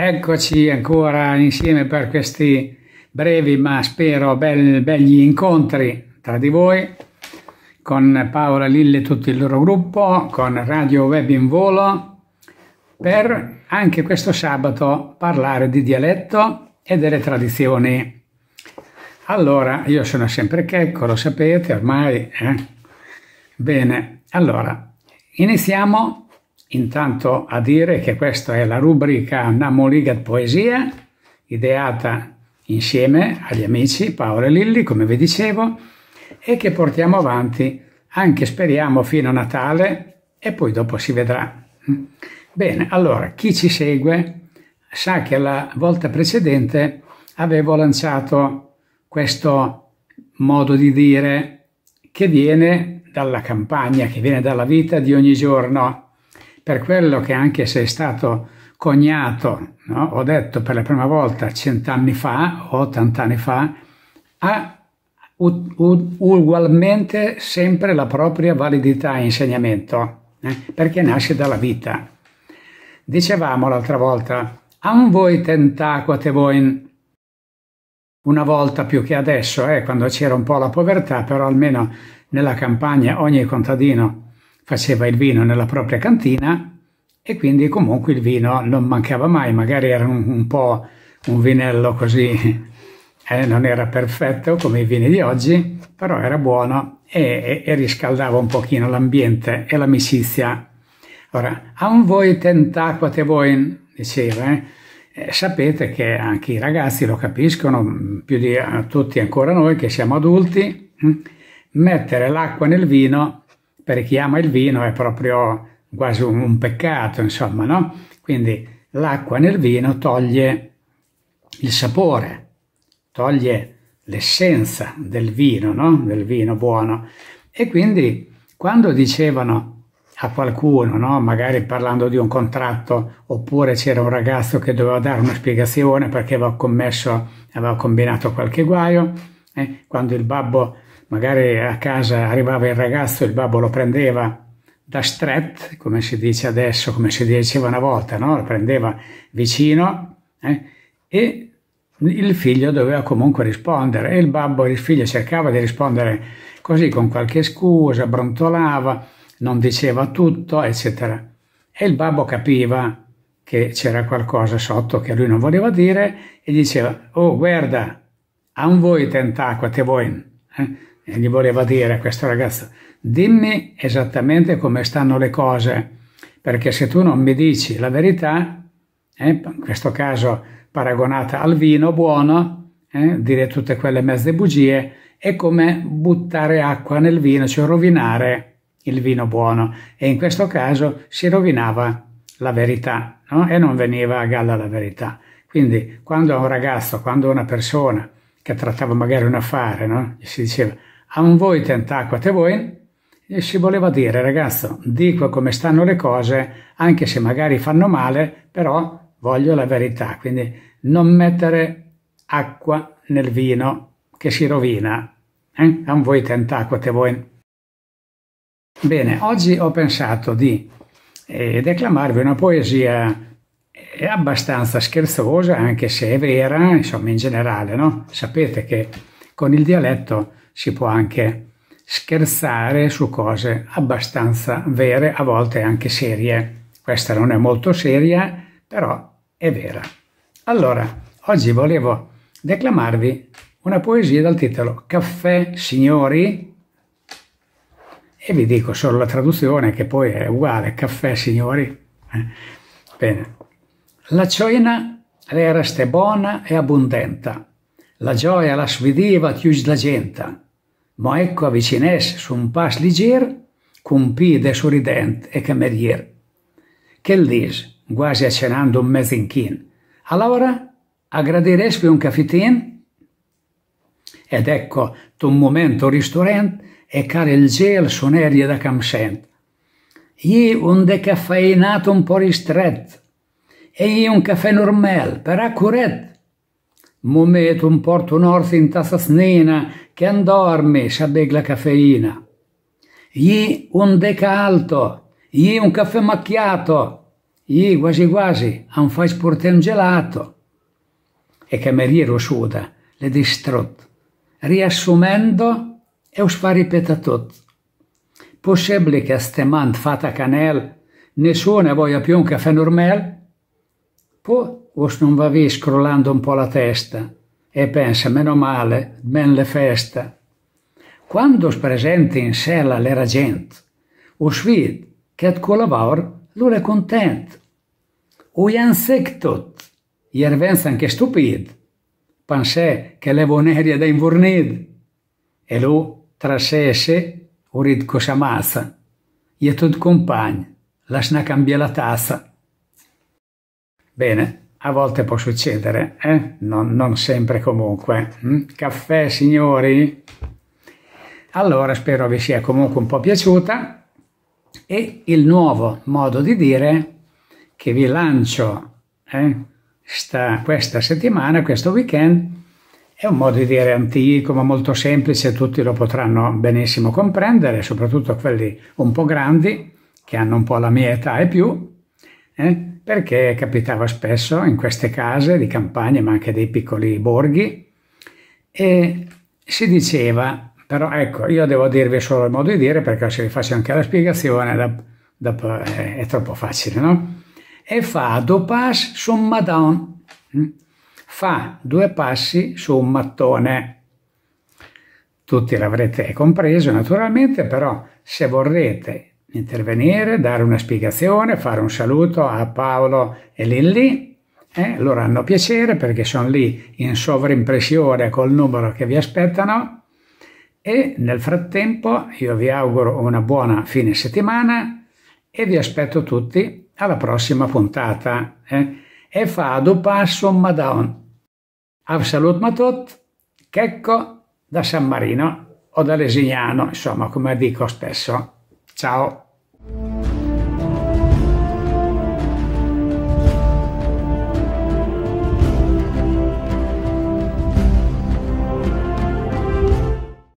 Eccoci ancora insieme per questi brevi ma spero bel, belli incontri tra di voi con Paola Lille e tutto il loro gruppo, con Radio Web in Volo, per anche questo sabato parlare di dialetto e delle tradizioni. Allora, io sono sempre Checco, lo sapete ormai. Eh? Bene, allora, iniziamo intanto a dire che questa è la rubrica Namoligat Poesia, ideata insieme agli amici Paolo e Lilli, come vi dicevo, e che portiamo avanti anche speriamo fino a Natale e poi dopo si vedrà. Bene, allora chi ci segue sa che la volta precedente avevo lanciato questo modo di dire che viene dalla campagna, che viene dalla vita di ogni giorno, per quello che anche se è stato cognato, no? ho detto per la prima volta cent'anni fa o ottant'anni fa, ha ugualmente sempre la propria validità e insegnamento, eh? perché nasce dalla vita. Dicevamo l'altra volta, am voi tentaquate voi una volta più che adesso, eh, quando c'era un po' la povertà, però almeno nella campagna ogni contadino faceva il vino nella propria cantina e quindi comunque il vino non mancava mai, magari era un, un po' un vinello così, eh, non era perfetto come i vini di oggi, però era buono e, e, e riscaldava un pochino l'ambiente e l'amicizia. Ora, a un voi tentaquate voi, diceva, eh, eh? sapete che anche i ragazzi lo capiscono, mm, più di eh, tutti ancora noi che siamo adulti, hm? mettere l'acqua nel vino per chi ama il vino è proprio quasi un, un peccato, insomma, no? Quindi l'acqua nel vino toglie il sapore, toglie l'essenza del vino, no? Del vino buono. E quindi quando dicevano a qualcuno, no? magari parlando di un contratto, oppure c'era un ragazzo che doveva dare una spiegazione perché aveva commesso, aveva combinato qualche guaio, eh? quando il babbo Magari a casa arrivava il ragazzo, il babbo lo prendeva da stret, come si dice adesso, come si diceva una volta, no? lo prendeva vicino eh? e il figlio doveva comunque rispondere e il babbo e il figlio cercava di rispondere così con qualche scusa, brontolava, non diceva tutto, eccetera. E il babbo capiva che c'era qualcosa sotto che lui non voleva dire e diceva, oh guarda, a un voi tentacquate voi. Eh? e gli voleva dire a questo ragazzo, dimmi esattamente come stanno le cose, perché se tu non mi dici la verità, eh, in questo caso paragonata al vino buono, eh, dire tutte quelle mezze bugie, è come buttare acqua nel vino, cioè rovinare il vino buono. E in questo caso si rovinava la verità no? e non veniva a galla la verità. Quindi quando un ragazzo, quando una persona che trattava magari un affare, no? si diceva a un voi tentacquate voi e si voleva dire ragazzo dico come stanno le cose anche se magari fanno male però voglio la verità quindi non mettere acqua nel vino che si rovina eh? a un voi tentacquate voi bene oggi ho pensato di eh, declamarvi una poesia è eh, abbastanza scherzosa, anche se è vera, insomma, in generale, no? Sapete che con il dialetto si può anche scherzare su cose abbastanza vere, a volte anche serie. Questa non è molto seria, però è vera. Allora, oggi volevo declamarvi una poesia dal titolo Caffè Signori e vi dico solo la traduzione che poi è uguale, Caffè Signori. Eh, bene. La cena era ste buona e abbondenta, la gioia la svidiva chius la gente, ma ecco avvicinesse su un pas leggero con piede sorridente e camerier. Che dice, quasi accenando un mezzinchin, allora aggradiresti un caffetin? Ed ecco, un momento ristorante e care il gel sonerie da camsent. Gli un de decaffeinato un po' ristretto, e gli un caffè normale, per accuret, un Momentum portu in tassa snena, che andorme, shabeg la caffeina. Gli un deca alto, gli un caffè macchiato, gli quasi quasi un fai un gelato. E cameriero suda, le distrut. riassumendo e us fa ripetatut. Possibile che a ste fatta canel, nessuno voglia più un caffè normale? Ecco, non va via scrollando un po' la testa e pensa, meno male, ben le festa. Quando presenta in sella l'era gente, o svid che at colavor lui è content. O jansectot, jervenza anche stupid, pensè che le voneria da invurnid. E lui, tra sé e sé, urid cosa mazza, e tut compagni, lasna cambia la tazza. Bene, a volte può succedere, eh? non, non sempre comunque. Mm? Caffè, signori? Allora spero vi sia comunque un po' piaciuta e il nuovo modo di dire che vi lancio eh, sta, questa settimana, questo weekend, è un modo di dire antico ma molto semplice, tutti lo potranno benissimo comprendere, soprattutto quelli un po' grandi che hanno un po' la mia età e più, eh? perché capitava spesso in queste case di campagna, ma anche dei piccoli borghi, e si diceva, però ecco, io devo dirvi solo il modo di dire, perché se vi faccio anche la spiegazione da, da, eh, è troppo facile, no? E fa due passi su un madon, mm? fa due passi su un mattone, tutti l'avrete compreso naturalmente, però se vorrete intervenire, dare una spiegazione, fare un saluto a Paolo e Lilli. Eh, loro hanno piacere perché sono lì in sovrimpressione col numero che vi aspettano e nel frattempo io vi auguro una buona fine settimana e vi aspetto tutti alla prossima puntata. Eh. E fado passo madon. Absolut matot, checco da San Marino o da Lesignano, insomma come dico spesso. Ciao.